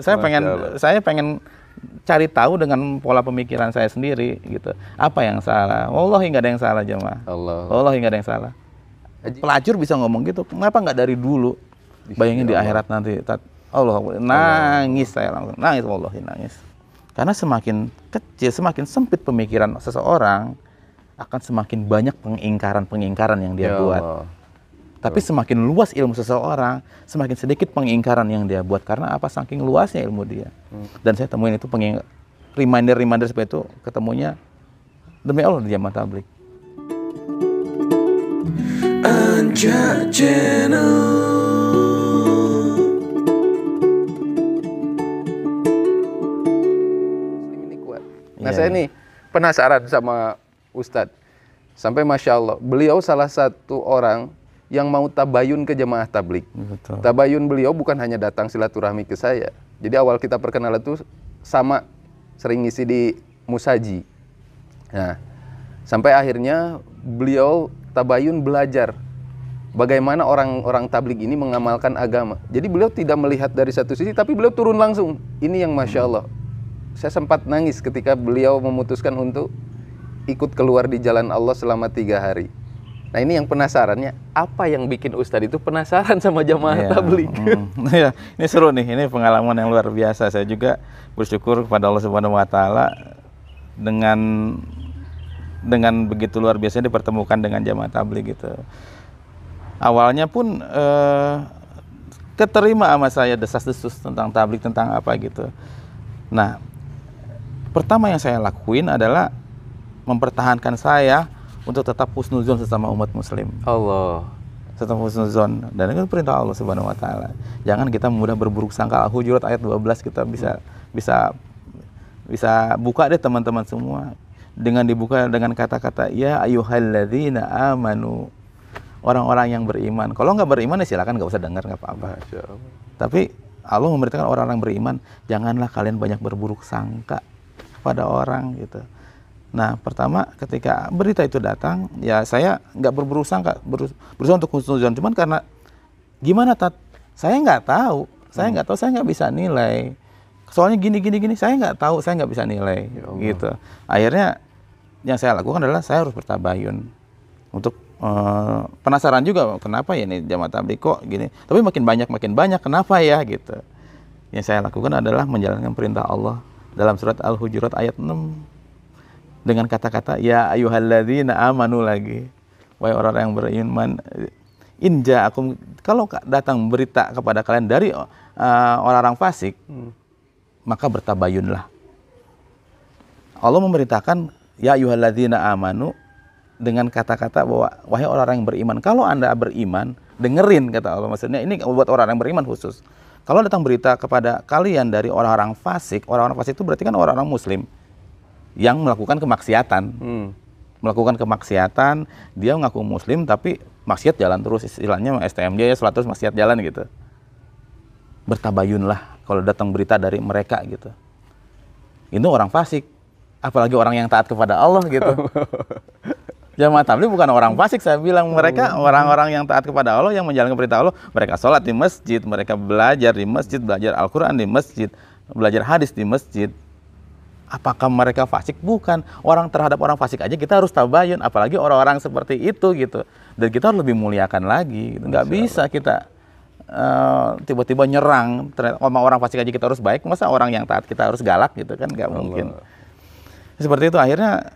saya pengen saya pengen cari tahu dengan pola pemikiran saya sendiri gitu. Apa yang salah? Allah nggak ada yang salah jemaah. Allah. Allah nggak ada yang salah. Pelacur bisa ngomong gitu. Kenapa nggak dari dulu? Bayangin di akhirat nanti. Allah nangis saya langsung. Nangis Allah nangis. Karena semakin kecil, semakin sempit pemikiran seseorang akan semakin banyak pengingkaran-pengingkaran yang dia ya buat. Tapi semakin luas ilmu seseorang, semakin sedikit pengingkaran yang dia buat karena apa? Saking luasnya ilmu dia. Hmm. Dan saya temuin itu reminder-reminder seperti itu ketemunya demi Allah di zaman tablik. Anja Channel. Nah iya. saya ini penasaran sama Ustadz. Sampai Masya Allah, beliau salah satu orang yang mau tabayun ke jemaah tablik. Betul. Tabayun beliau bukan hanya datang silaturahmi ke saya. Jadi awal kita perkenalan itu sama sering ngisi di musaji. Nah, sampai akhirnya beliau tabayun belajar bagaimana orang-orang tablik ini mengamalkan agama. Jadi beliau tidak melihat dari satu sisi, tapi beliau turun langsung. Ini yang masya Allah. Saya sempat nangis ketika beliau memutuskan untuk ikut keluar di jalan Allah selama tiga hari. Nah ini yang penasarannya, apa yang bikin Ustadz itu penasaran sama jamaah yeah. tablik? Mm. ya, ini seru nih, ini pengalaman yang luar biasa. Saya juga bersyukur kepada Allah Subhanahu Wa Taala dengan dengan begitu luar biasa dipertemukan dengan jamaah tablik gitu. Awalnya pun eh, keterima sama saya desas-desus tentang tablik tentang apa gitu. Nah, pertama yang saya lakuin adalah mempertahankan saya untuk tetap husnuzon sesama umat muslim. Allah tetap husnuzon dan itu perintah Allah Subhanahu wa taala. Jangan kita mudah berburuk sangka. Al-Hujurat ayat 12 kita bisa bisa bisa buka deh teman-teman semua dengan dibuka dengan kata-kata ya ayyuhalladzina amanu orang-orang yang beriman. Kalau nggak beriman ya silakan nggak usah dengar nggak apa-apa. Tapi Allah memberitakan orang-orang beriman janganlah kalian banyak berburuk sangka pada orang gitu Nah, pertama ketika berita itu datang, ya saya nggak berusaha nggak berusaha untuk khusnuzon, cuman karena gimana tat, saya nggak tahu, saya nggak hmm. tahu, saya nggak bisa nilai. Soalnya gini gini gini, saya nggak tahu, saya nggak bisa nilai, ya gitu. Akhirnya yang saya lakukan adalah saya harus bertabayun untuk uh, penasaran juga kenapa ya ini jamaah tabligh kok gini. Tapi makin banyak makin banyak kenapa ya gitu. Yang saya lakukan adalah menjalankan perintah Allah dalam surat Al-Hujurat ayat 6 dengan kata-kata ya ayyuhalladzina amanu lagi. Wahai orang-orang yang beriman, inja aku kalau datang berita kepada kalian dari orang uh, orang-orang fasik, hmm. maka bertabayunlah. Allah memerintahkan ya ayyuhalladzina amanu dengan kata-kata bahwa wahai orang-orang yang beriman, kalau Anda beriman, dengerin kata Allah maksudnya ini buat orang yang beriman khusus. Kalau datang berita kepada kalian dari orang-orang fasik, orang-orang fasik itu berarti kan orang-orang muslim yang melakukan kemaksiatan. Hmm. Melakukan kemaksiatan, dia mengaku muslim tapi maksiat jalan terus istilahnya STM dia ya terus maksiat jalan gitu. Bertabayunlah kalau datang berita dari mereka gitu. Itu orang fasik, apalagi orang yang taat kepada Allah gitu. Jamaah tabligh bukan orang fasik saya bilang mereka orang-orang yang taat kepada Allah yang menjalankan perintah Allah mereka sholat di masjid mereka belajar di masjid belajar Al-Quran di masjid belajar hadis di masjid apakah mereka fasik? Bukan. Orang terhadap orang fasik aja kita harus tabayun, apalagi orang-orang seperti itu gitu. Dan kita harus lebih muliakan lagi. Gitu. Nggak bisa kita tiba eh, tiba-tiba nyerang ternyata orang fasik aja kita harus baik, masa orang yang taat kita harus galak gitu kan nggak mungkin. Seperti itu akhirnya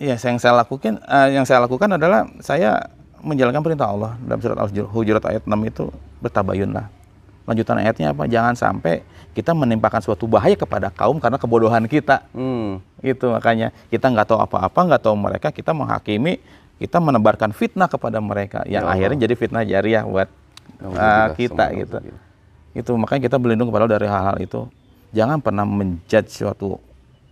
ya yang saya lakukan uh, yang saya lakukan adalah saya menjalankan perintah Allah dalam surat Al-Hujurat ayat 6 itu bertabayunlah lanjutan ayatnya apa jangan sampai kita menimpakan suatu bahaya kepada kaum karena kebodohan kita hmm. itu makanya kita nggak tahu apa-apa nggak tahu mereka kita menghakimi kita menebarkan fitnah kepada mereka yang ya, ya akhirnya jadi fitnah jariah buat uh, kita gitu itu makanya kita berlindung kepada dari hal-hal itu jangan pernah menjudge suatu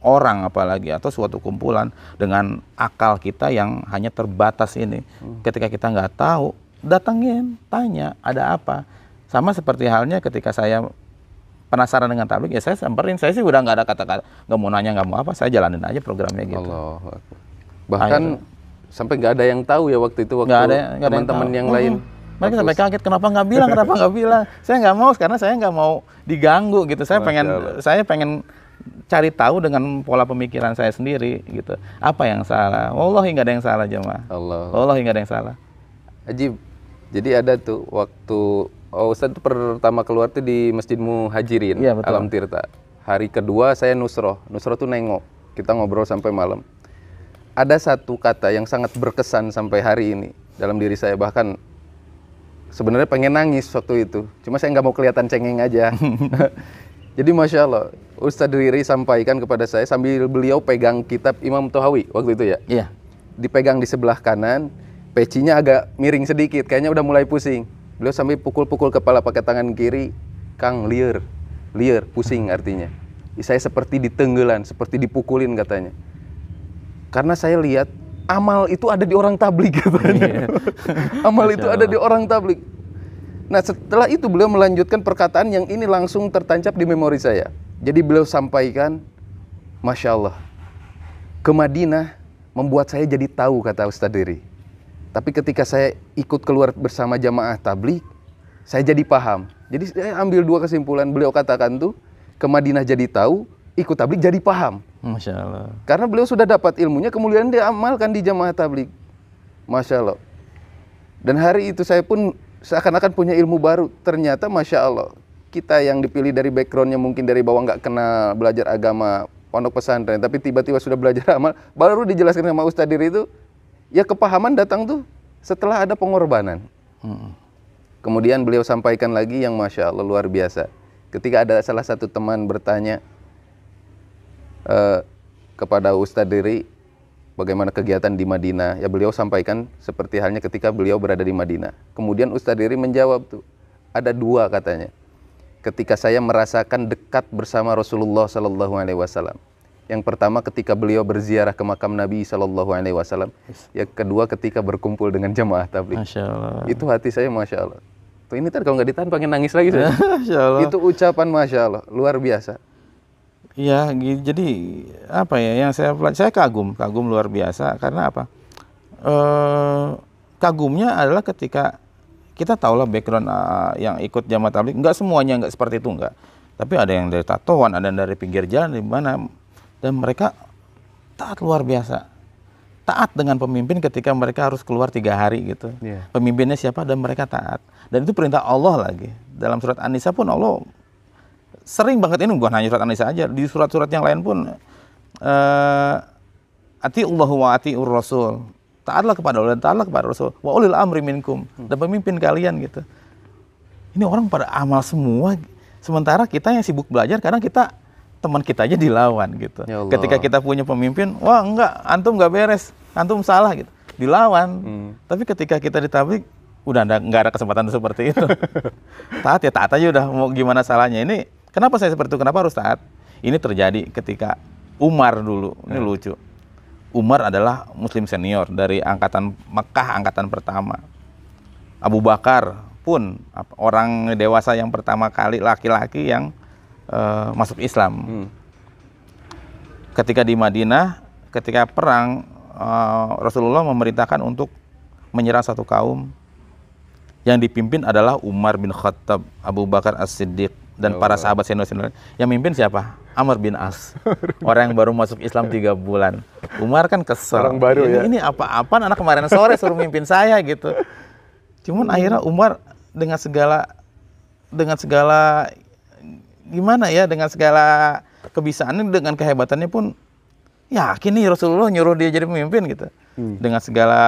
orang apalagi atau suatu kumpulan dengan akal kita yang hanya terbatas ini hmm. ketika kita nggak tahu datangin tanya ada apa sama seperti halnya ketika saya penasaran dengan tablik ya saya samperin saya sih udah nggak ada kata-kata nggak mau nanya nggak mau apa saya jalanin aja programnya gitu Allah. bahkan Akhirnya. sampai nggak ada yang tahu ya waktu itu waktu teman-teman yang, yang, yang lain hmm. mereka sampai kaget kenapa nggak bilang kenapa nggak bilang saya nggak mau karena saya nggak mau diganggu gitu saya pengen saya pengen cari tahu dengan pola pemikiran saya sendiri gitu apa yang salah Allah nggak ada yang salah jemaah Allah Allah nggak ada yang salah Ajib jadi ada tuh waktu oh, Ustadz itu pertama keluar tuh di Masjid Muhajirin, ya, Alam Tirta. Hari kedua saya Nusroh, Nusroh tuh nengok, kita ngobrol sampai malam. Ada satu kata yang sangat berkesan sampai hari ini dalam diri saya bahkan sebenarnya pengen nangis waktu itu, cuma saya nggak mau kelihatan cengeng aja. Jadi masya Allah, Ustaz Riri sampaikan kepada saya sambil beliau pegang kitab Imam Tohawi waktu itu ya. Iya. Dipegang di sebelah kanan, pecinya agak miring sedikit, kayaknya udah mulai pusing Beliau sampai pukul-pukul kepala pakai tangan kiri, Kang liar, liar, pusing artinya. Saya seperti ditenggelan, seperti dipukulin katanya. Karena saya lihat amal itu ada di orang tablik katanya. Iya. amal itu ada di orang tablik. Nah setelah itu beliau melanjutkan perkataan yang ini langsung tertancap di memori saya. Jadi beliau sampaikan, Masya Allah, ke Madinah membuat saya jadi tahu kata Ustadz Diri tapi ketika saya ikut keluar bersama jamaah tablik, saya jadi paham. Jadi saya ambil dua kesimpulan. Beliau katakan tuh, ke Madinah jadi tahu, ikut tablik jadi paham. Masya Allah. Karena beliau sudah dapat ilmunya, kemudian dia amalkan di jamaah tablik. Masya Allah. Dan hari itu saya pun seakan-akan punya ilmu baru. Ternyata Masya Allah, kita yang dipilih dari backgroundnya mungkin dari bawah nggak kenal belajar agama pondok pesantren, tapi tiba-tiba sudah belajar amal, baru dijelaskan sama Ustadzir itu, ya kepahaman datang tuh setelah ada pengorbanan. Hmm. Kemudian beliau sampaikan lagi yang masya Allah luar biasa. Ketika ada salah satu teman bertanya uh, kepada Ustadz Diri bagaimana kegiatan di Madinah, ya beliau sampaikan seperti halnya ketika beliau berada di Madinah. Kemudian Ustadz Diri menjawab tuh ada dua katanya. Ketika saya merasakan dekat bersama Rasulullah Sallallahu Alaihi Wasallam, yang pertama ketika beliau berziarah ke makam Nabi Shallallahu Alaihi Wasallam. Yang kedua ketika berkumpul dengan jamaah tabligh. Itu hati saya masya Allah. Tuh ini tadi kalau nggak ditahan pengen nangis lagi saya. Itu ucapan masya Allah luar biasa. Iya, jadi apa ya yang saya saya kagum, kagum luar biasa karena apa? E, kagumnya adalah ketika kita tahu lah background eh, yang ikut jamaah tabligh. nggak semuanya nggak seperti itu nggak. Tapi ada yang dari tatoan, ada yang dari pinggir jalan di mana dan mereka taat luar biasa taat dengan pemimpin ketika mereka harus keluar tiga hari gitu yeah. pemimpinnya siapa dan mereka taat dan itu perintah Allah lagi dalam surat an pun Allah sering banget ini bukan hanya surat an aja di surat-surat yang lain pun uh, eh, ati Allah wa ati Rasul taatlah kepada Allah dan taatlah kepada Rasul wa ulil amri minkum hmm. dan pemimpin kalian gitu ini orang pada amal semua sementara kita yang sibuk belajar karena kita teman kita aja dilawan gitu. Ya Ketika kita punya pemimpin, wah enggak, antum enggak beres, antum salah gitu. Dilawan. Hmm. Tapi ketika kita ditabrik, udah enggak ada kesempatan seperti itu. taat ya taat aja udah mau gimana salahnya. Ini kenapa saya seperti itu? Kenapa harus taat? Ini terjadi ketika Umar dulu. Ini ya. lucu. Umar adalah muslim senior dari angkatan Mekah angkatan pertama. Abu Bakar pun orang dewasa yang pertama kali laki-laki yang uh, masuk Islam. Hmm. Ketika di Madinah, ketika perang uh, Rasulullah memerintahkan untuk menyerang satu kaum yang dipimpin adalah Umar bin Khattab, Abu Bakar As-Siddiq dan oh. para sahabat senior-senior. Yang mimpin siapa? Amr bin As. Orang yang baru masuk Islam tiga bulan. Umar kan kesel. Orang baru ini, ya. Ini apa-apaan anak kemarin sore suruh mimpin saya gitu. Cuman hmm. akhirnya Umar dengan segala dengan segala gimana ya dengan segala kebisaannya dengan kehebatannya pun yakin nih Rasulullah nyuruh dia jadi pemimpin gitu. Hmm. Dengan segala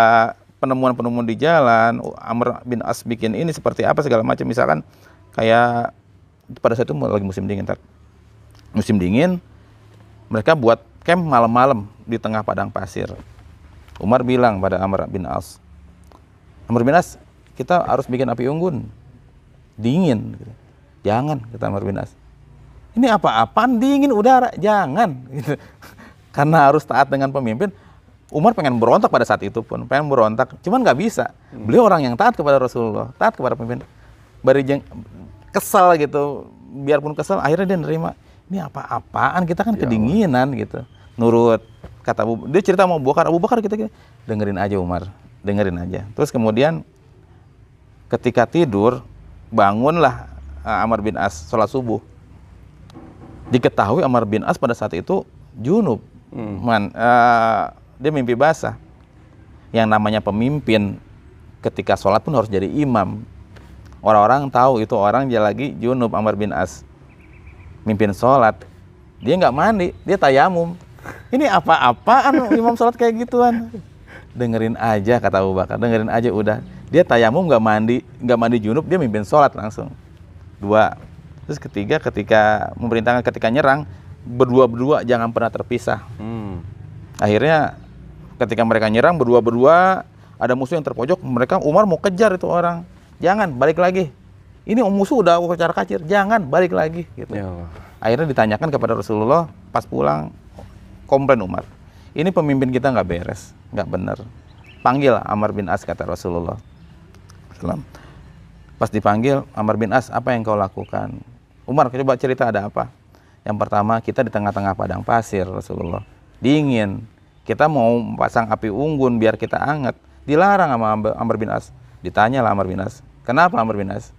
penemuan-penemuan di jalan, Amr bin As bikin ini seperti apa segala macam misalkan kayak pada saat itu lagi musim dingin tak Musim dingin mereka buat camp malam-malam di tengah padang pasir. Umar bilang pada Amr bin As, Amr bin As, kita harus bikin api unggun, dingin. Gitu. Jangan, kita Amr bin As ini apa-apaan dingin udara jangan gitu. karena harus taat dengan pemimpin Umar pengen berontak pada saat itu pun pengen berontak cuman nggak bisa hmm. beliau orang yang taat kepada Rasulullah taat kepada pemimpin beri jeng, kesal gitu biarpun kesal, akhirnya dia nerima ini apa-apaan kita kan ya kedinginan Allah. gitu nurut kata Abu, dia cerita mau Abu Bakar Abu Bakar kita, kita dengerin aja Umar dengerin aja terus kemudian ketika tidur bangunlah eh, Amr bin As sholat subuh diketahui Amr bin As pada saat itu junub hmm. man uh, dia mimpi basah yang namanya pemimpin ketika sholat pun harus jadi imam orang-orang tahu itu orang dia lagi junub Amr bin As mimpin sholat dia nggak mandi dia tayamum ini apa-apaan imam sholat kayak gituan dengerin aja kata Abu Bakar dengerin aja udah dia tayamum nggak mandi nggak mandi junub dia mimpin sholat langsung dua Terus ketiga ketika memerintahkan ketika nyerang berdua-berdua jangan pernah terpisah. Hmm. Akhirnya ketika mereka nyerang berdua-berdua ada musuh yang terpojok mereka Umar mau kejar itu orang. Jangan balik lagi. Ini musuh udah kocar kacir, jangan balik lagi gitu. Ya Allah. Akhirnya ditanyakan kepada Rasulullah pas pulang komplain Umar. Ini pemimpin kita nggak beres, nggak benar. Panggil Amr bin As kata Rasulullah. Pas dipanggil Amr bin As apa yang kau lakukan? Umar coba cerita ada apa? Yang pertama kita di tengah-tengah padang pasir Rasulullah. Dingin. Kita mau pasang api unggun biar kita anget. Dilarang sama Amr bin As. Ditanya lah Amr bin As. Kenapa Amr bin As?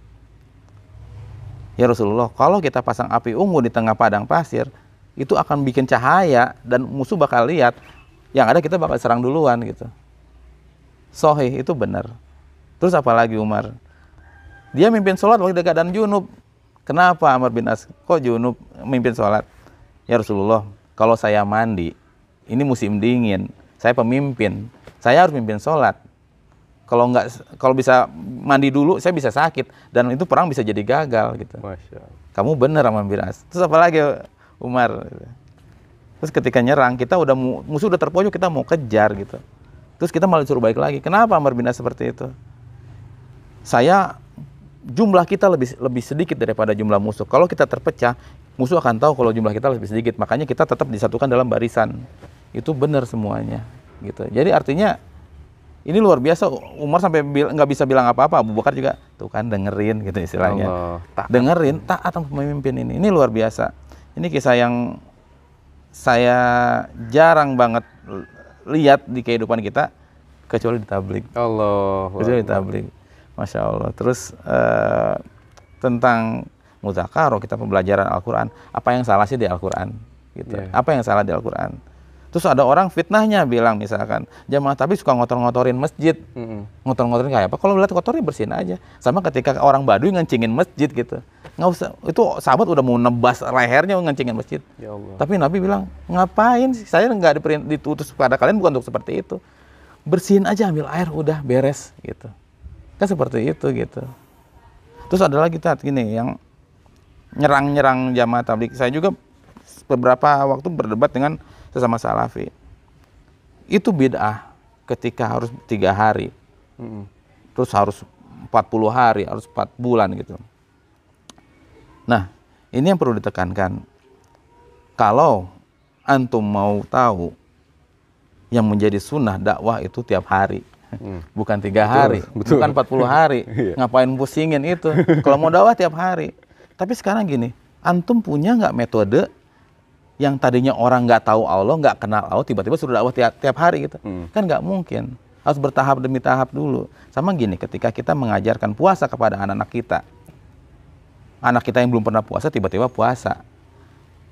Ya Rasulullah, kalau kita pasang api unggun di tengah padang pasir, itu akan bikin cahaya dan musuh bakal lihat. Yang ada kita bakal serang duluan gitu. Sohih itu benar. Terus apalagi Umar? Dia mimpin sholat waktu dan junub. Kenapa Amr bin As kok junub memimpin sholat? Ya Rasulullah, kalau saya mandi, ini musim dingin, saya pemimpin, saya harus mimpin sholat. Kalau nggak, kalau bisa mandi dulu, saya bisa sakit dan itu perang bisa jadi gagal gitu. Masya Kamu benar Amr bin As. Terus apa lagi Umar? Terus ketika nyerang, kita udah musuh udah terpojok, kita mau kejar gitu. Terus kita malah suruh balik lagi. Kenapa Amr bin As seperti itu? Saya jumlah kita lebih lebih sedikit daripada jumlah musuh. Kalau kita terpecah, musuh akan tahu kalau jumlah kita lebih sedikit. Makanya kita tetap disatukan dalam barisan. Itu benar semuanya, gitu. Jadi artinya ini luar biasa Umar sampai nggak bisa bilang apa-apa Abu Bakar juga tuh kan dengerin gitu istilahnya Allah, ta dengerin taat sama pemimpin ini ini luar biasa ini kisah yang saya jarang banget lihat di kehidupan kita kecuali di tablik Allah kecuali di tablik Masya Allah. Terus eh, tentang mutakaroh kita pembelajaran Al-Quran. Apa yang salah sih di Al-Quran? Gitu. Yeah. Apa yang salah di Al-Quran? Terus ada orang fitnahnya bilang misalkan jamaah tapi suka ngotor-ngotorin masjid, mm-hmm. ngotor-ngotorin kayak apa? Kalau melihat kotornya bersihin aja. Sama ketika orang Baduy ngencingin masjid gitu, nggak usah itu sahabat udah mau nebas lehernya ngencingin masjid. Ya Allah. Tapi Nabi bilang ngapain? Sih? Saya nggak Terus pada kalian bukan untuk seperti itu. Bersihin aja ambil air udah beres gitu kan seperti itu gitu terus adalah kita tat gini yang nyerang-nyerang jamaah tablik saya juga beberapa waktu berdebat dengan sesama salafi itu bid'ah ketika harus tiga hari hmm terus harus 40 hari harus empat bulan gitu nah ini yang perlu ditekankan kalau antum mau tahu yang menjadi sunnah dakwah itu tiap hari hmm. bukan tiga hari, betul. bukan 40 hari. Iya. Ngapain pusingin itu? Kalau mau dakwah tiap hari. Tapi sekarang gini, antum punya nggak metode yang tadinya orang nggak tahu Allah, nggak kenal Allah, tiba-tiba suruh dakwah tiap, tiap hari gitu? Hmm. Kan nggak mungkin. Harus bertahap demi tahap dulu. Sama gini, ketika kita mengajarkan puasa kepada anak-anak kita, anak kita yang belum pernah puasa tiba-tiba puasa.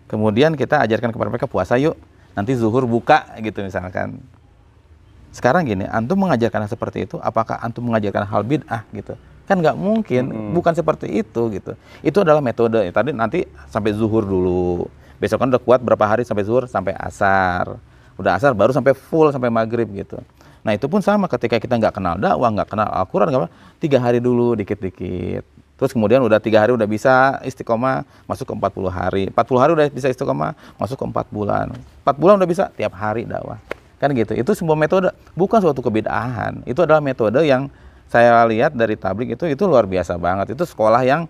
Kemudian kita ajarkan kepada mereka puasa yuk, nanti zuhur buka gitu misalkan sekarang gini antum mengajarkan seperti itu apakah antum mengajarkan hal bid'ah gitu kan nggak mungkin hmm. bukan seperti itu gitu itu adalah metode ya, tadi nanti sampai zuhur dulu besok kan udah kuat berapa hari sampai zuhur sampai asar udah asar baru sampai full sampai maghrib gitu nah itu pun sama ketika kita nggak kenal dakwah nggak kenal Al-Quran nggak tiga hari dulu dikit-dikit terus kemudian udah tiga hari udah bisa istiqomah masuk ke 40 hari 40 hari udah bisa istiqomah masuk ke 4 bulan 4 bulan udah bisa tiap hari dakwah Kan gitu. Itu sebuah metode, bukan suatu kebidahan. Itu adalah metode yang saya lihat dari tablik itu itu luar biasa banget. Itu sekolah yang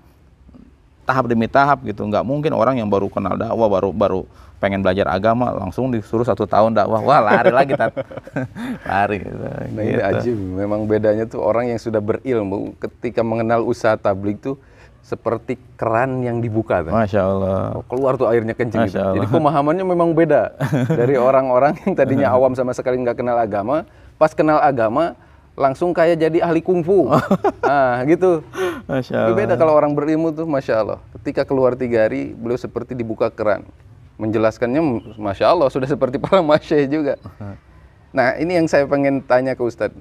tahap demi tahap gitu. Nggak mungkin orang yang baru kenal dakwah baru baru pengen belajar agama langsung disuruh satu tahun dakwah wah lari lagi tat lari gitu. nah, ini gitu. ajib memang bedanya tuh orang yang sudah berilmu ketika mengenal usaha tablik tuh seperti keran yang dibuka kan? Masya Allah. Oh, keluar tuh airnya kenceng gitu. Jadi pemahamannya memang beda dari orang-orang yang tadinya awam sama sekali nggak kenal agama, pas kenal agama langsung kayak jadi ahli kungfu. Oh. nah, gitu. Masya Allah. beda kalau orang berilmu tuh, Masya Allah. Ketika keluar tiga hari, beliau seperti dibuka keran. Menjelaskannya, Masya Allah, sudah seperti para masyaih juga. Nah, ini yang saya pengen tanya ke Ustadz.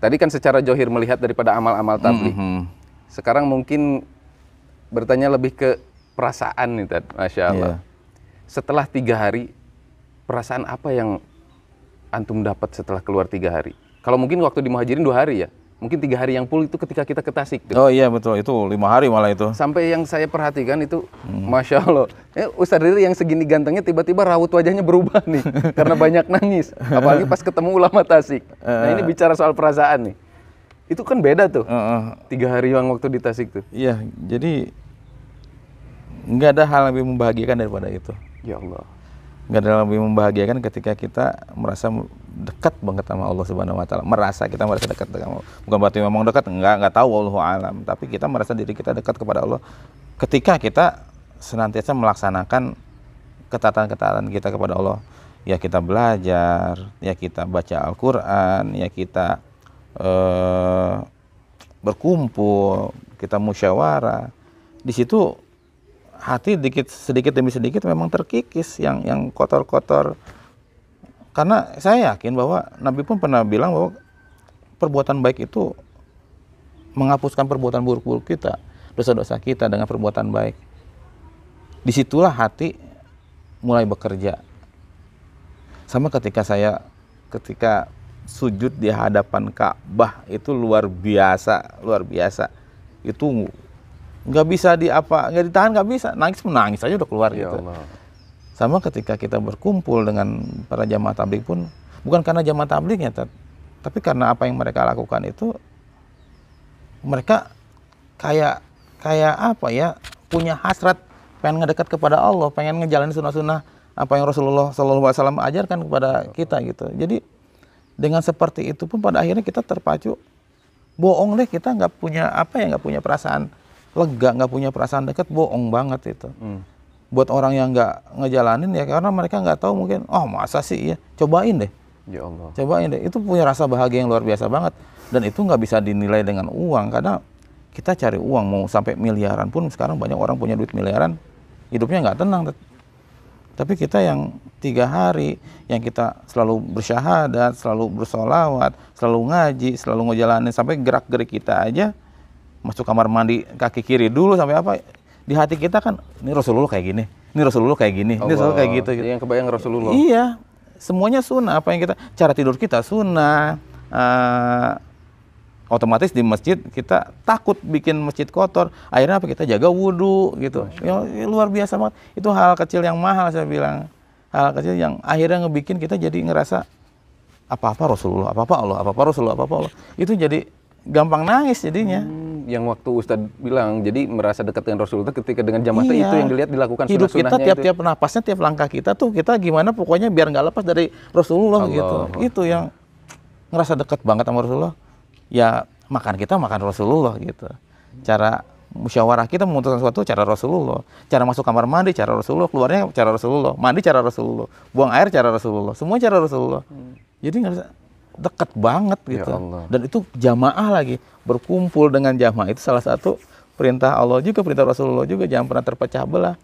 Tadi kan secara johir melihat daripada amal-amal tabligh. Mm -hmm. hmm. Sekarang mungkin bertanya lebih ke perasaan nih, Tad. Masya iya. Allah. Yeah. Setelah tiga hari, perasaan apa yang antum dapat setelah keluar tiga hari? Kalau mungkin waktu di Muhajirin dua hari ya, mungkin tiga hari yang full itu ketika kita ke Tasik. Tuh. Oh iya betul, itu lima hari malah itu. Sampai yang saya perhatikan itu, hmm. masya Allah, eh, Ustadz Riri yang segini gantengnya tiba-tiba raut wajahnya berubah nih, karena banyak nangis. Apalagi pas ketemu ulama Tasik. Nah ini eh. bicara soal perasaan nih. Itu kan beda tuh. Uh, uh. Tiga hari yang waktu di Tasik tuh. Iya, jadi nggak ada hal yang lebih membahagiakan daripada itu. Ya Allah. Nggak ada hal yang lebih membahagiakan ketika kita merasa dekat banget sama Allah Subhanahu Wa Taala. Merasa kita merasa dekat dengan Allah. Bukan berarti memang dekat, nggak nggak tahu Allah alam. Tapi kita merasa diri kita dekat kepada Allah ketika kita senantiasa melaksanakan ketatan ketatan kita kepada Allah. Ya kita belajar, ya kita baca Al-Quran, ya kita Eh, berkumpul, kita musyawarah. Di situ hati sedikit sedikit demi sedikit memang terkikis yang yang kotor-kotor. Karena saya yakin bahwa Nabi pun pernah bilang bahwa perbuatan baik itu menghapuskan perbuatan buruk-buruk kita, dosa-dosa kita dengan perbuatan baik. Disitulah hati mulai bekerja. Sama ketika saya ketika sujud di hadapan Ka'bah itu luar biasa, luar biasa. Itu nggak bisa di apa, nggak ditahan nggak bisa. Nangis menangis aja udah keluar ya gitu. Allah. Sama ketika kita berkumpul dengan para jamaah tablik pun bukan karena jamaah tabliknya, tapi karena apa yang mereka lakukan itu mereka kayak kayak apa ya punya hasrat pengen ngedekat kepada Allah, pengen ngejalanin sunnah-sunnah apa yang Rasulullah SAW ajarkan kepada ya kita gitu. Jadi dengan seperti itu pun pada akhirnya kita terpacu bohong deh kita nggak punya apa ya nggak punya perasaan lega nggak punya perasaan dekat bohong banget itu hmm. buat orang yang nggak ngejalanin ya karena mereka nggak tahu mungkin oh masa sih ya cobain deh ya Allah. cobain deh itu punya rasa bahagia yang luar biasa banget dan itu nggak bisa dinilai dengan uang karena kita cari uang mau sampai miliaran pun sekarang banyak orang punya duit miliaran hidupnya nggak tenang tapi kita yang tiga hari, yang kita selalu bersyahadat, selalu bersolawat, selalu ngaji, selalu ngejalanin sampai gerak-gerik kita aja masuk kamar mandi kaki kiri dulu sampai apa di hati kita kan ini Rasulullah kayak gini, ini Rasulullah kayak gini, ini Rasulullah kayak gitu, gitu. Yang kebayang Rasulullah. Iya, semuanya sunnah. Apa yang kita cara tidur kita sunnah, uh, otomatis di masjid kita takut bikin masjid kotor akhirnya apa kita jaga wudhu gitu ya, luar biasa banget itu hal kecil yang mahal saya bilang hal kecil yang akhirnya ngebikin kita jadi ngerasa apa apa Rasulullah apa apa Allah apa apa Rasulullah apa apa Allah itu jadi gampang nangis jadinya hmm, yang waktu Ustadz bilang jadi merasa dekat dengan Rasulullah ketika dengan jamaah iya. itu yang dilihat dilakukan hidup kita tiap-tiap napasnya tiap langkah kita tuh kita gimana pokoknya biar nggak lepas dari Rasulullah gitu. Allah. gitu itu yang ngerasa dekat banget sama Rasulullah ya makan kita makan Rasulullah gitu. Cara musyawarah kita memutuskan sesuatu cara Rasulullah. Cara masuk kamar mandi cara Rasulullah, keluarnya cara Rasulullah, mandi cara Rasulullah, buang air cara Rasulullah, semua cara Rasulullah. Hmm. Jadi nggak bisa dekat banget ya gitu. Ya Allah. Dan itu jamaah lagi berkumpul dengan jamaah itu salah satu perintah Allah juga perintah Rasulullah juga jangan pernah terpecah belah.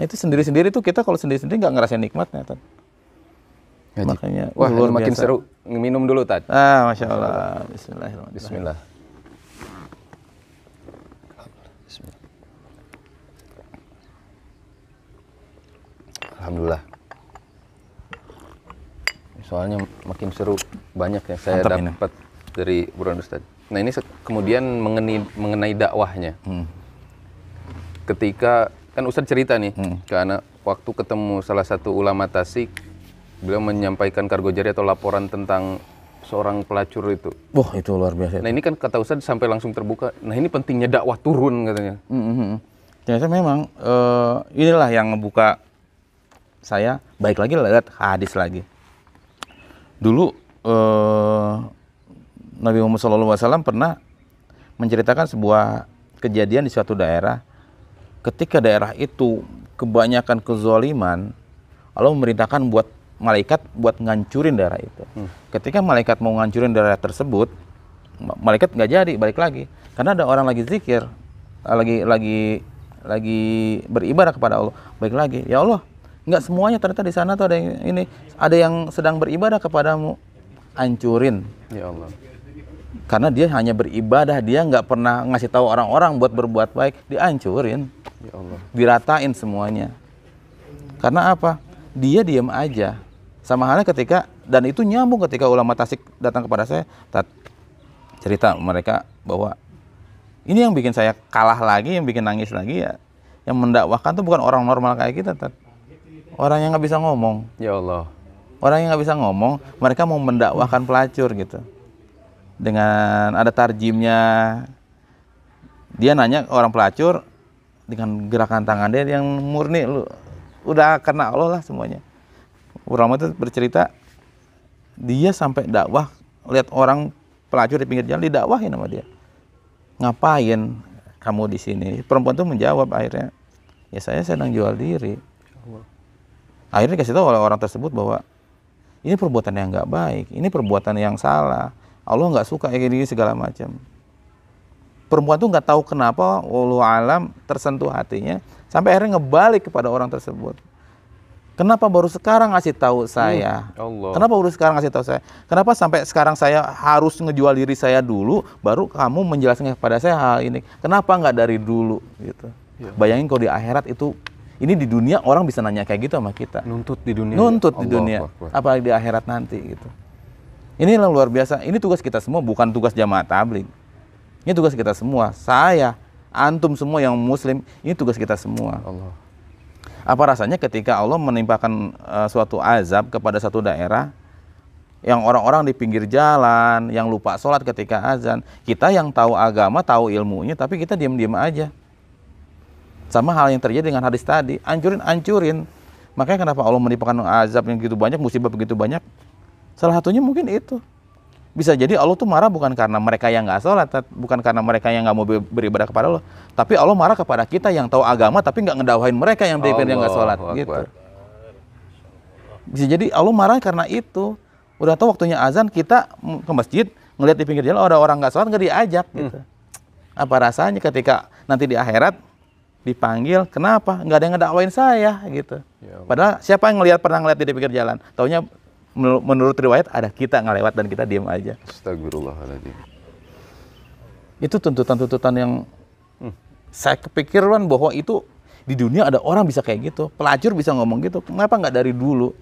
Nah itu sendiri-sendiri tuh kita kalau sendiri-sendiri nggak ngerasain nikmatnya. Tuh. Ngaji. Makanya wah luar makin biasa. seru. Minum dulu tadi Ah, masya Allah. Bismillahirrahmanirrahim. Bismillah. Bismillah. Alhamdulillah. Soalnya makin seru banyak yang saya dapat dari buruan Ustaz. Nah ini kemudian mengenai, mengenai dakwahnya. Hmm. Ketika kan Ustaz cerita nih hmm. ke anak waktu ketemu salah satu ulama Tasik beliau menyampaikan kargo jari atau laporan tentang seorang pelacur itu. Wah itu luar biasa. Nah ini kan kata Ustadz sampai langsung terbuka. Nah ini pentingnya dakwah turun katanya. Mm-hmm. Ternyata memang uh, inilah yang ngebuka saya. Baik lagi lihat hadis lagi. Dulu uh, Nabi Muhammad SAW pernah menceritakan sebuah kejadian di suatu daerah. Ketika daerah itu kebanyakan kezoliman, Allah memerintahkan buat malaikat buat ngancurin darah itu. Hmm. Ketika malaikat mau ngancurin darah tersebut, malaikat nggak jadi balik lagi karena ada orang lagi zikir, eh, lagi lagi lagi beribadah kepada Allah. Baik lagi, ya Allah, nggak semuanya ternyata di sana tuh ada yang ini, ada yang sedang beribadah kepadamu, ancurin. Ya Allah karena dia hanya beribadah dia nggak pernah ngasih tahu orang-orang buat berbuat baik diancurin. ya Allah. diratain semuanya karena apa dia diam aja sama halnya ketika dan itu nyambung ketika ulama Tasik datang kepada saya, tat, cerita mereka bahwa ini yang bikin saya kalah lagi, yang bikin nangis lagi ya, yang mendakwahkan tuh bukan orang normal kayak kita, tat. orang yang nggak bisa ngomong. Ya Allah. Orang yang nggak bisa ngomong, mereka mau mendakwahkan pelacur gitu, dengan ada tarjimnya. Dia nanya orang pelacur dengan gerakan tangan dia yang murni, lu udah kena Allah lah semuanya. Rama itu bercerita dia sampai dakwah lihat orang pelacur di pinggir jalan didakwahin sama dia. Ngapain kamu di sini? Perempuan itu menjawab akhirnya, ya saya sedang jual diri. Akhirnya dikasih tahu oleh orang tersebut bahwa ini perbuatan yang nggak baik, ini perbuatan yang salah. Allah nggak suka kayak gini segala macam. Perempuan itu nggak tahu kenapa, Allah alam tersentuh hatinya sampai akhirnya ngebalik kepada orang tersebut. Kenapa baru sekarang ngasih tahu hmm, saya? Hmm, Allah. Kenapa baru sekarang ngasih tahu saya? Kenapa sampai sekarang saya harus ngejual diri saya dulu, baru kamu menjelaskan kepada saya hal ini? Kenapa nggak dari dulu? Gitu. Ya. Bayangin kalau di akhirat itu, ini di dunia orang bisa nanya kayak gitu sama kita. Nuntut di dunia. Ya? Nuntut Allah di dunia. Apa di akhirat nanti gitu. Ini luar biasa. Ini tugas kita semua, bukan tugas jamaah tabligh. Ini tugas kita semua. Saya, antum semua yang muslim, ini tugas kita semua. Allah. Apa rasanya ketika Allah menimpakan uh, suatu azab kepada satu daerah yang orang-orang di pinggir jalan, yang lupa sholat ketika azan. Kita yang tahu agama, tahu ilmunya, tapi kita diam-diam aja. Sama hal yang terjadi dengan hadis tadi, ancurin, ancurin. Makanya kenapa Allah menimpakan azab yang begitu banyak, musibah begitu banyak. Salah satunya mungkin itu bisa jadi Allah tuh marah bukan karena mereka yang nggak sholat, bukan karena mereka yang nggak mau beribadah kepada Allah, tapi Allah marah kepada kita yang tahu agama tapi nggak ngedawain mereka yang beribadah yang nggak sholat Allah. gitu. Bisa jadi Allah marah karena itu. Udah tahu waktunya azan kita ke masjid ngelihat di pinggir jalan oh, ada orang nggak sholat nggak diajak hmm. gitu. Apa rasanya ketika nanti di akhirat dipanggil kenapa nggak ada yang ngedawain saya gitu ya padahal siapa yang ngelihat pernah ngelihat di pinggir jalan taunya menurut riwayat ada kita ngelewat dan kita diem aja. Astagfirullahaladzim. Itu tuntutan-tuntutan yang hmm. saya kepikiran bahwa itu di dunia ada orang bisa kayak gitu, pelacur bisa ngomong gitu. Kenapa nggak dari dulu?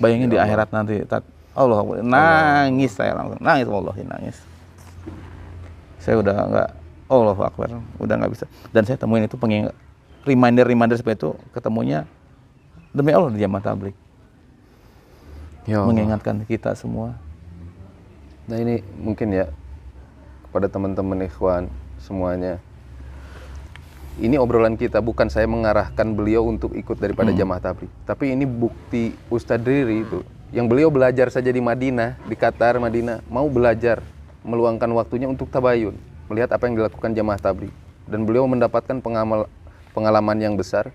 Bayangin ya di akhirat nanti. Allah nangis saya langsung nangis Allah nangis. Saya udah nggak Allah Akbar, udah nggak bisa. Dan saya temuin itu pengingat reminder-reminder seperti itu ketemunya demi Allah di jamaah tablik ya mengingatkan kita semua. Nah ini mungkin ya kepada teman-teman ikhwan semuanya. Ini obrolan kita bukan saya mengarahkan beliau untuk ikut daripada hmm. jamaah tabligh, tapi ini bukti Ustadz Riri itu yang beliau belajar saja di Madinah, di Qatar, Madinah, mau belajar meluangkan waktunya untuk tabayun, melihat apa yang dilakukan jamaah tabligh dan beliau mendapatkan pengamal, pengalaman yang besar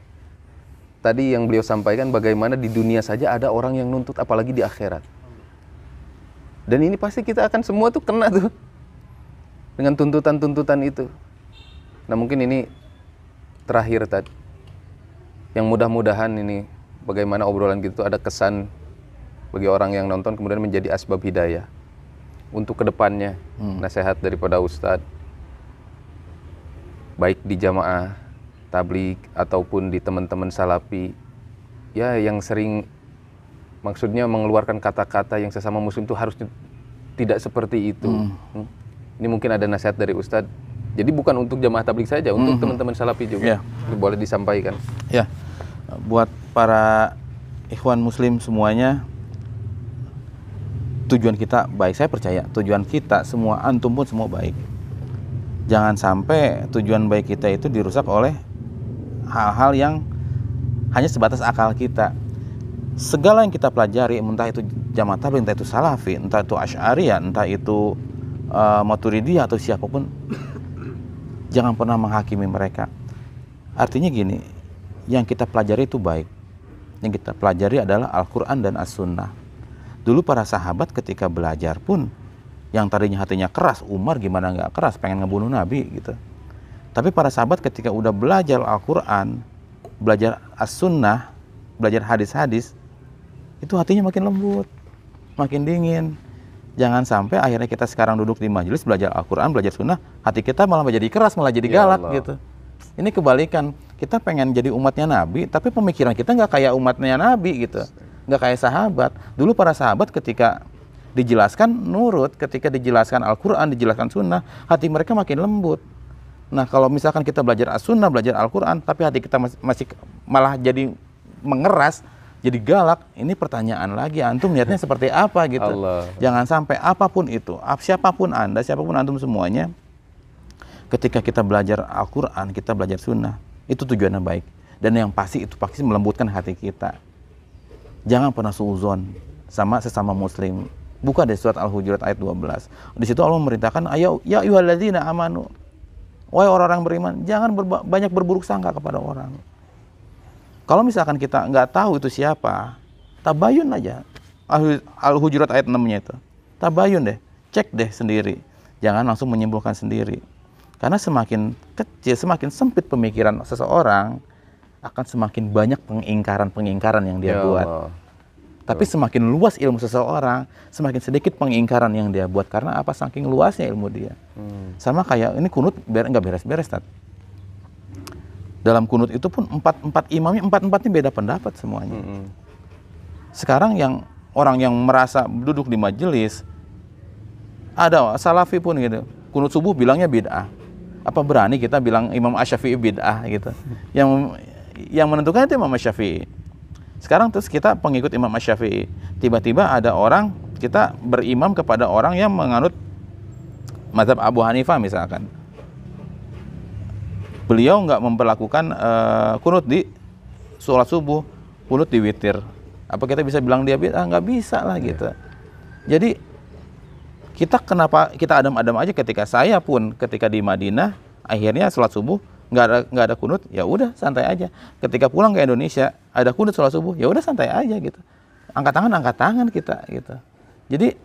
tadi yang beliau sampaikan bagaimana di dunia saja ada orang yang nuntut apalagi di akhirat. Dan ini pasti kita akan semua tuh kena tuh dengan tuntutan-tuntutan itu. Nah, mungkin ini terakhir tadi. Yang mudah-mudahan ini bagaimana obrolan gitu ada kesan bagi orang yang nonton kemudian menjadi asbab hidayah untuk kedepannya hmm. nasihat daripada Ustadz baik di jamaah tablik ataupun di teman-teman salapi ya yang sering maksudnya mengeluarkan kata-kata yang sesama muslim itu harus tidak seperti itu. Hmm. hmm. Ini mungkin ada nasihat dari Ustadz. Jadi bukan untuk jamaah tablik saja, untuk hmm. teman-teman salapi juga. Ya. Boleh disampaikan. Ya. Buat para ikhwan muslim semuanya tujuan kita baik. Saya percaya tujuan kita semua antum pun semua baik. Jangan sampai tujuan baik kita itu dirusak oleh hal-hal yang hanya sebatas akal kita. Segala yang kita pelajari, entah itu jamaah tabligh, entah itu salafi, entah itu asyariah, ya, entah itu uh, eh, maturidiyah atau siapapun, jangan pernah menghakimi mereka. Artinya gini, yang kita pelajari itu baik. Yang kita pelajari adalah Al-Quran dan As-Sunnah. Dulu para sahabat ketika belajar pun, yang tadinya hatinya keras, Umar gimana nggak keras, pengen ngebunuh Nabi gitu tapi para sahabat ketika udah belajar Al-Quran, belajar As-Sunnah, belajar hadis-hadis, itu hatinya makin lembut, makin dingin. Jangan sampai akhirnya kita sekarang duduk di majelis belajar Al-Quran, belajar Sunnah, hati kita malah menjadi keras, malah jadi ya galak ya gitu. Ini kebalikan, kita pengen jadi umatnya Nabi, tapi pemikiran kita nggak kayak umatnya Nabi gitu, nggak kayak sahabat. Dulu para sahabat ketika dijelaskan nurut, ketika dijelaskan Al-Quran, dijelaskan Sunnah, hati mereka makin lembut Nah, kalau misalkan kita belajar as-sunnah, belajar Al-Qur'an, tapi hati kita masih, masih malah jadi mengeras, jadi galak, ini pertanyaan lagi antum niatnya seperti apa gitu. Allah. Jangan sampai apapun itu, siapapun Anda, siapapun antum semuanya ketika kita belajar Al-Qur'an, kita belajar sunnah, itu tujuannya baik. Dan yang pasti itu pasti melembutkan hati kita. Jangan pernah suuzon sama sesama muslim. Buka dari surat Al-Hujurat ayat 12. Di situ Allah memerintahkan, "Ayo ya ayyuhalladzina amanu" Wahai orang-orang beriman, jangan berba banyak berburuk sangka kepada orang. Kalau misalkan kita nggak tahu itu siapa, tabayun aja. Al-Hujurat ayat 6-nya itu. Tabayun deh, cek deh sendiri. Jangan langsung menyimpulkan sendiri. Karena semakin kecil, semakin sempit pemikiran seseorang, akan semakin banyak pengingkaran-pengingkaran yang dia ya buat. Tapi semakin luas ilmu seseorang, semakin sedikit pengingkaran yang dia buat karena apa? Saking luasnya ilmu dia. Hmm. Sama kayak ini kunut ber nggak beres-beres, Tat. Dalam kunut itu pun empat empat imamnya empat empatnya beda pendapat semuanya. Hmm. Sekarang yang orang yang merasa duduk di majelis ada salafi pun gitu. Kunut subuh bilangnya bid'ah. Apa berani kita bilang Imam Asyafi'i bid'ah gitu. Yang yang menentukan itu Imam Asyafi'i sekarang terus kita pengikut Imam Syafi'i. Tiba-tiba ada orang kita berimam kepada orang yang menganut mazhab Abu Hanifah misalkan. Beliau nggak memperlakukan uh, kunut di sholat subuh, kunut di witir. Apa kita bisa bilang dia Ah, Nggak bisa lah iya. gitu. Jadi kita kenapa kita adam-adam aja ketika saya pun ketika di Madinah akhirnya sholat subuh nggak ada nggak ada kunut ya udah santai aja ketika pulang ke Indonesia ada kunut sholat subuh ya udah santai aja gitu angkat tangan angkat tangan kita gitu jadi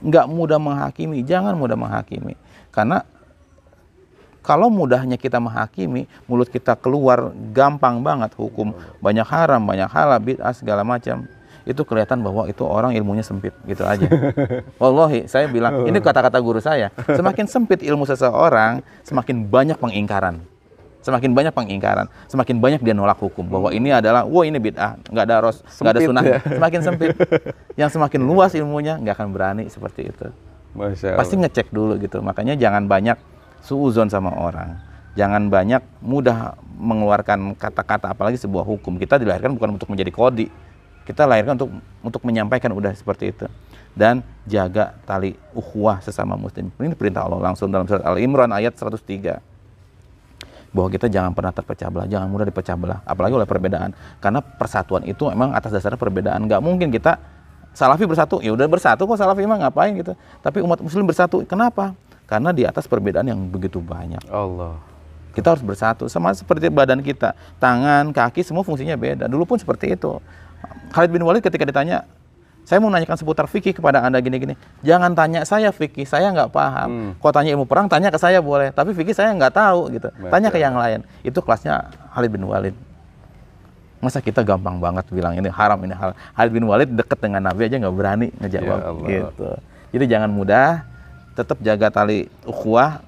nggak mudah menghakimi jangan mudah menghakimi karena kalau mudahnya kita menghakimi mulut kita keluar gampang banget hukum banyak haram banyak halal bid'ah segala macam itu kelihatan bahwa itu orang ilmunya sempit gitu aja. Wallahi saya bilang oh. ini kata-kata guru saya, semakin sempit ilmu seseorang, semakin banyak pengingkaran. Semakin banyak pengingkaran, semakin banyak dia nolak hukum bahwa ini adalah wah ini bid'ah, nggak ada ros, nggak ada sunnah. Ya. Semakin sempit, yang semakin luas ilmunya nggak akan berani seperti itu. Pasti ngecek dulu gitu. Makanya jangan banyak suuzon sama orang jangan banyak mudah mengeluarkan kata-kata apalagi sebuah hukum kita dilahirkan bukan untuk menjadi kodi kita lahirkan untuk untuk menyampaikan udah seperti itu dan jaga tali ukhuwah sesama muslim. Ini perintah Allah langsung dalam surat Al-Imran ayat 103 bahwa kita jangan pernah terpecah belah, jangan mudah dipecah belah, apalagi oleh perbedaan. Karena persatuan itu memang atas dasar perbedaan. nggak mungkin kita salafi bersatu, ya udah bersatu kok salafi mah ngapain gitu. Tapi umat muslim bersatu, kenapa? Karena di atas perbedaan yang begitu banyak. Allah. Kita harus bersatu, sama seperti badan kita, tangan, kaki, semua fungsinya beda. Dulu pun seperti itu. Khalid bin Walid ketika ditanya, saya mau nanyakan seputar fikih kepada anda gini-gini. Jangan tanya saya fikih, saya nggak paham. Hmm. Kalau tanya ilmu perang, tanya ke saya boleh. Tapi fikih saya nggak tahu gitu. Baik, tanya ke yang lain. Itu kelasnya Khalid bin Walid. Masa kita gampang banget bilang ini haram ini hal. Khalid bin Walid deket dengan Nabi aja nggak berani ngejawab ya gitu. Jadi jangan mudah, tetap jaga tali ukhuwah,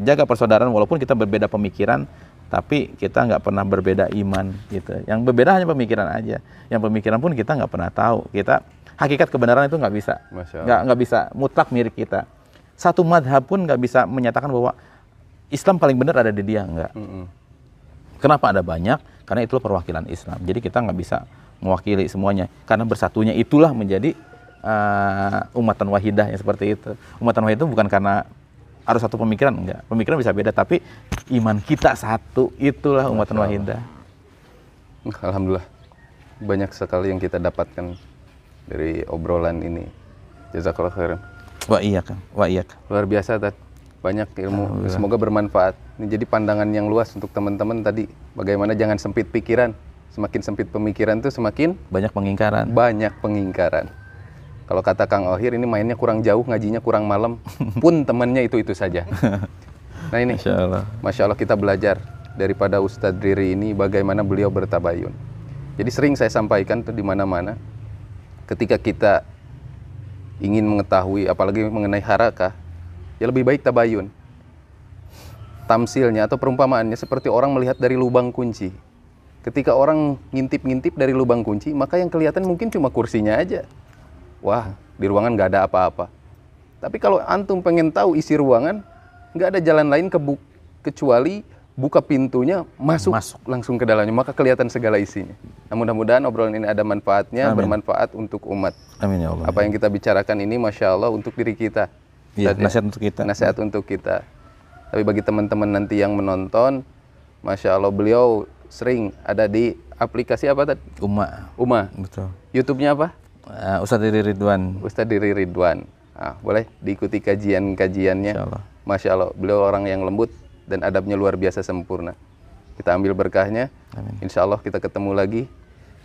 jaga persaudaraan walaupun kita berbeda pemikiran, tapi kita nggak pernah berbeda iman gitu. Yang berbeda hanya pemikiran aja. Yang pemikiran pun kita nggak pernah tahu. Kita hakikat kebenaran itu nggak bisa, nggak nggak bisa mutlak mirip kita. Satu madhab pun nggak bisa menyatakan bahwa Islam paling benar ada di dia nggak. Mm -hmm. Kenapa ada banyak? Karena itu perwakilan Islam. Jadi kita nggak bisa mewakili semuanya. Karena bersatunya itulah menjadi uh, umatan wahidah yang seperti itu. Umatan wahidah itu bukan karena harus satu pemikiran enggak pemikiran bisa beda tapi iman kita satu itulah umat wahidah alhamdulillah banyak sekali yang kita dapatkan dari obrolan ini jazakallah khairan Wah iya kan wah iya kan luar biasa tat banyak ilmu semoga bermanfaat ini jadi pandangan yang luas untuk teman-teman tadi bagaimana jangan sempit pikiran semakin sempit pemikiran tuh semakin banyak pengingkaran banyak pengingkaran kalau kata Kang Ohir ini mainnya kurang jauh, ngajinya kurang malam. Pun temannya itu-itu saja. Nah ini, Masya Allah. Masya Allah kita belajar daripada Ustadz Riri ini bagaimana beliau bertabayun. Jadi sering saya sampaikan tuh di mana-mana, ketika kita ingin mengetahui, apalagi mengenai harakah, ya lebih baik tabayun. Tamsilnya atau perumpamaannya seperti orang melihat dari lubang kunci. Ketika orang ngintip-ngintip dari lubang kunci, maka yang kelihatan mungkin cuma kursinya aja wah di ruangan nggak ada apa-apa. Tapi kalau antum pengen tahu isi ruangan, nggak ada jalan lain ke bu kecuali buka pintunya masuk, masuk langsung ke dalamnya maka kelihatan segala isinya. Nah, mudah-mudahan obrolan ini ada manfaatnya, Amin. bermanfaat untuk umat. Amin ya Allah. Apa yang kita bicarakan ini masya Allah untuk diri kita. Iya, ya? nasihat untuk kita. Nasihat untuk kita. Tapi bagi teman-teman nanti yang menonton, masya Allah beliau sering ada di aplikasi apa tadi? Uma. Uma. Betul. YouTube-nya apa? Uh, Ustadz Diri Ridwan. Ustadz Diri Ridwan. Ah, boleh diikuti kajian-kajiannya. Masya Allah. Beliau orang yang lembut dan adabnya luar biasa sempurna. Kita ambil berkahnya. Amin. Insya Allah kita ketemu lagi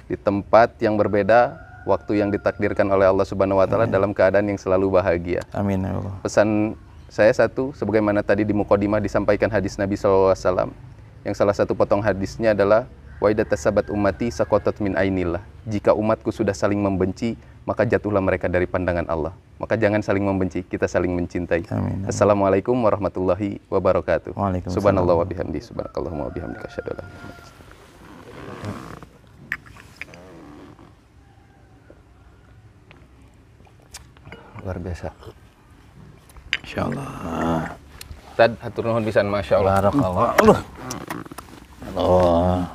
di tempat yang berbeda, waktu yang ditakdirkan oleh Allah Subhanahu Wa Taala dalam keadaan yang selalu bahagia. Amin. Ya Allah. Pesan saya satu, sebagaimana tadi di Mukodimah disampaikan hadis Nabi SAW, yang salah satu potong hadisnya adalah Wa idza tasabat ummati saqatat min ainillah. Jika umatku sudah saling membenci, maka jatuhlah mereka dari pandangan Allah. Maka jangan saling membenci, kita saling mencintai. Amin. amin. Assalamualaikum warahmatullahi wabarakatuh. Subhanallah wa bihamdi, subhanakallahumma wa bihamdika asyhadu Luar biasa. Insyaallah. Tad hatur nuhun pisan masyaallah. Barakallah. Allah. Allah.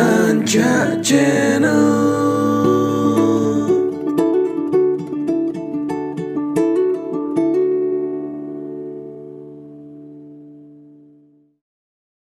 Uncut Channel.